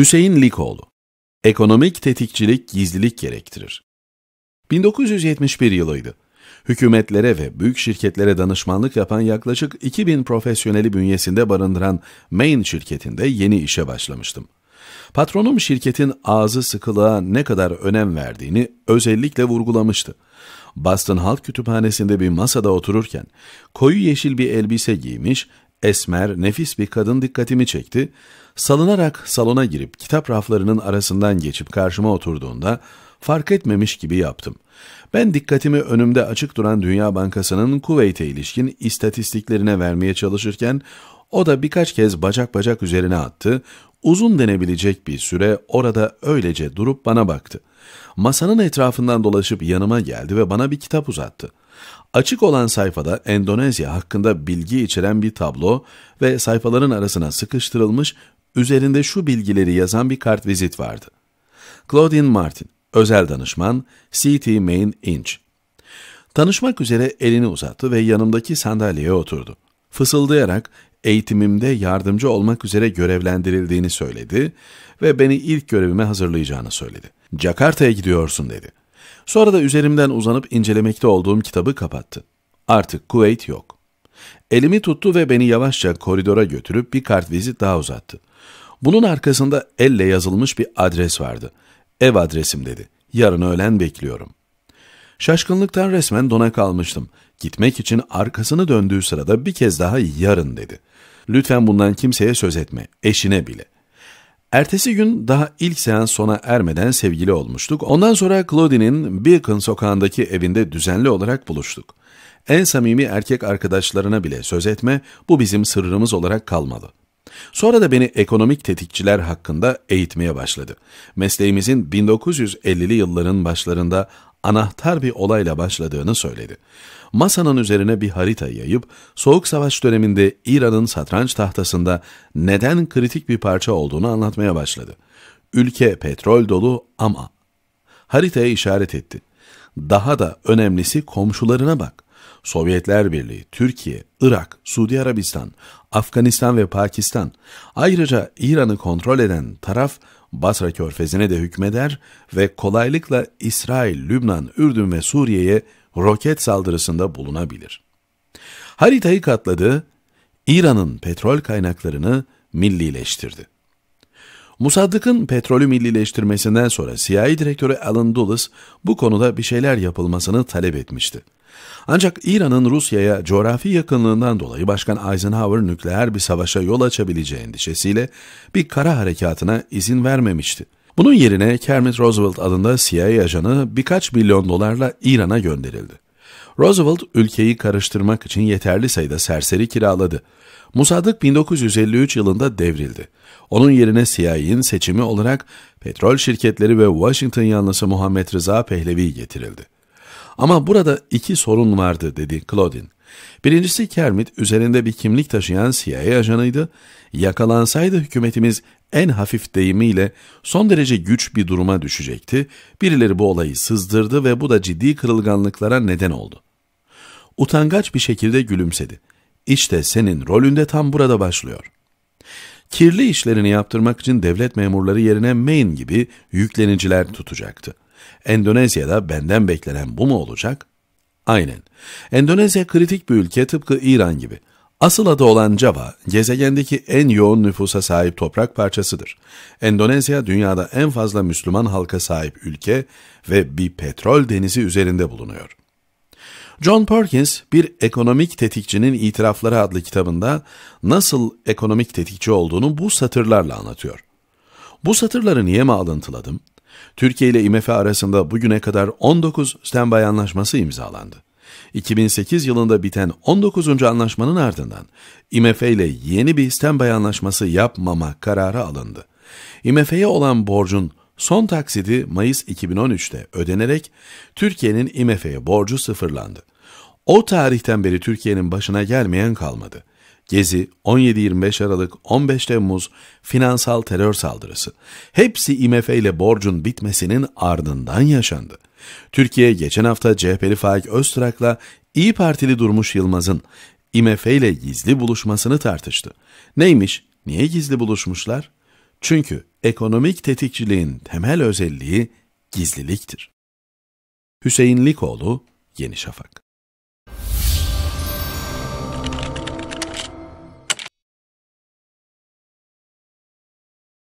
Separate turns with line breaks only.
Hüseyin Likoğlu Ekonomik tetikçilik gizlilik gerektirir. 1971 yılıydı. Hükümetlere ve büyük şirketlere danışmanlık yapan yaklaşık 2000 profesyoneli bünyesinde barındıran Main şirketinde yeni işe başlamıştım. Patronum şirketin ağzı sıkılığa ne kadar önem verdiğini özellikle vurgulamıştı. Boston Halk Kütüphanesi'nde bir masada otururken koyu yeşil bir elbise giymiş, Esmer, nefis bir kadın dikkatimi çekti. Salınarak salona girip kitap raflarının arasından geçip karşıma oturduğunda fark etmemiş gibi yaptım. Ben dikkatimi önümde açık duran Dünya Bankası'nın Kuveyt'e ilişkin istatistiklerine vermeye çalışırken o da birkaç kez bacak bacak üzerine attı, uzun denebilecek bir süre orada öylece durup bana baktı. Masanın etrafından dolaşıp yanıma geldi ve bana bir kitap uzattı. Açık olan sayfada Endonezya hakkında bilgi içeren bir tablo ve sayfaların arasına sıkıştırılmış, üzerinde şu bilgileri yazan bir kartvizit vardı. Claudine Martin, özel danışman, CT Main Inch. Tanışmak üzere elini uzattı ve yanımdaki sandalyeye oturdu. Fısıldayarak eğitimimde yardımcı olmak üzere görevlendirildiğini söyledi ve beni ilk görevime hazırlayacağını söyledi. Jakarta'ya gidiyorsun dedi. Sonra da üzerimden uzanıp incelemekte olduğum kitabı kapattı. Artık Kuveyt yok. Elimi tuttu ve beni yavaşça koridora götürüp bir kartvizit daha uzattı. Bunun arkasında elle yazılmış bir adres vardı. Ev adresim dedi. Yarın öğlen bekliyorum. Şaşkınlıktan resmen dona kalmıştım. Gitmek için arkasını döndüğü sırada bir kez daha yarın dedi. Lütfen bundan kimseye söz etme, eşine bile. Ertesi gün daha ilk seans sona ermeden sevgili olmuştuk. Ondan sonra Claudine'in Beacon sokağındaki evinde düzenli olarak buluştuk. En samimi erkek arkadaşlarına bile söz etme, bu bizim sırrımız olarak kalmalı. Sonra da beni ekonomik tetikçiler hakkında eğitmeye başladı. Mesleğimizin 1950'li yılların başlarında anahtar bir olayla başladığını söyledi. Masanın üzerine bir harita yayıp Soğuk Savaş döneminde İran'ın satranç tahtasında neden kritik bir parça olduğunu anlatmaya başladı. Ülke petrol dolu ama haritaya işaret etti. Daha da önemlisi komşularına bak. Sovyetler Birliği, Türkiye, Irak, Suudi Arabistan, Afganistan ve Pakistan. Ayrıca İran'ı kontrol eden taraf Basra körfezine de hükmeder ve kolaylıkla İsrail, Lübnan, Ürdün ve Suriye'ye roket saldırısında bulunabilir. Haritayı katladı, İran'ın petrol kaynaklarını millileştirdi. Musaddık'ın petrolü millileştirmesinden sonra CIA direktörü Alan Dulles bu konuda bir şeyler yapılmasını talep etmişti. Ancak İran'ın Rusya'ya coğrafi yakınlığından dolayı Başkan Eisenhower nükleer bir savaşa yol açabileceği endişesiyle bir kara harekatına izin vermemişti. Bunun yerine Kermit Roosevelt adında CIA ajanı birkaç milyon dolarla İran'a gönderildi. Roosevelt ülkeyi karıştırmak için yeterli sayıda serseri kiraladı. Musadık 1953 yılında devrildi. Onun yerine CIA'in seçimi olarak petrol şirketleri ve Washington yanlısı Muhammed Rıza Pehlevi getirildi. Ama burada iki sorun vardı dedi Claudin. Birincisi Kermit üzerinde bir kimlik taşıyan CIA ajanıydı. Yakalansaydı hükümetimiz en hafif deyimiyle son derece güç bir duruma düşecekti. Birileri bu olayı sızdırdı ve bu da ciddi kırılganlıklara neden oldu. Utangaç bir şekilde gülümsedi. İşte senin rolünde tam burada başlıyor. Kirli işlerini yaptırmak için devlet memurları yerine Maine gibi yükleniciler tutacaktı. Endonezya'da benden beklenen bu mu olacak? Aynen. Endonezya kritik bir ülke tıpkı İran gibi. Asıl adı olan Java, gezegendeki en yoğun nüfusa sahip toprak parçasıdır. Endonezya, dünyada en fazla Müslüman halka sahip ülke ve bir petrol denizi üzerinde bulunuyor. John Perkins, bir ekonomik tetikçinin itirafları adlı kitabında nasıl ekonomik tetikçi olduğunu bu satırlarla anlatıyor. Bu satırları niye mi alıntıladım? Türkiye ile IMF arasında bugüne kadar 19 standby anlaşması imzalandı. 2008 yılında biten 19. anlaşmanın ardından IMF ile yeni bir standby anlaşması yapmama kararı alındı. IMF'ye olan borcun son taksidi Mayıs 2013'te ödenerek Türkiye'nin IMF'ye borcu sıfırlandı. O tarihten beri Türkiye'nin başına gelmeyen kalmadı. Gezi, 17-25 Aralık, 15 Temmuz, finansal terör saldırısı. Hepsi IMF ile borcun bitmesinin ardından yaşandı. Türkiye geçen hafta CHP'li Faik Öztrak'la İyi Partili Durmuş Yılmaz'ın IMF ile gizli buluşmasını tartıştı. Neymiş, niye gizli buluşmuşlar? Çünkü ekonomik tetikçiliğin temel özelliği gizliliktir. Hüseyin Likoğlu, Yeni Şafak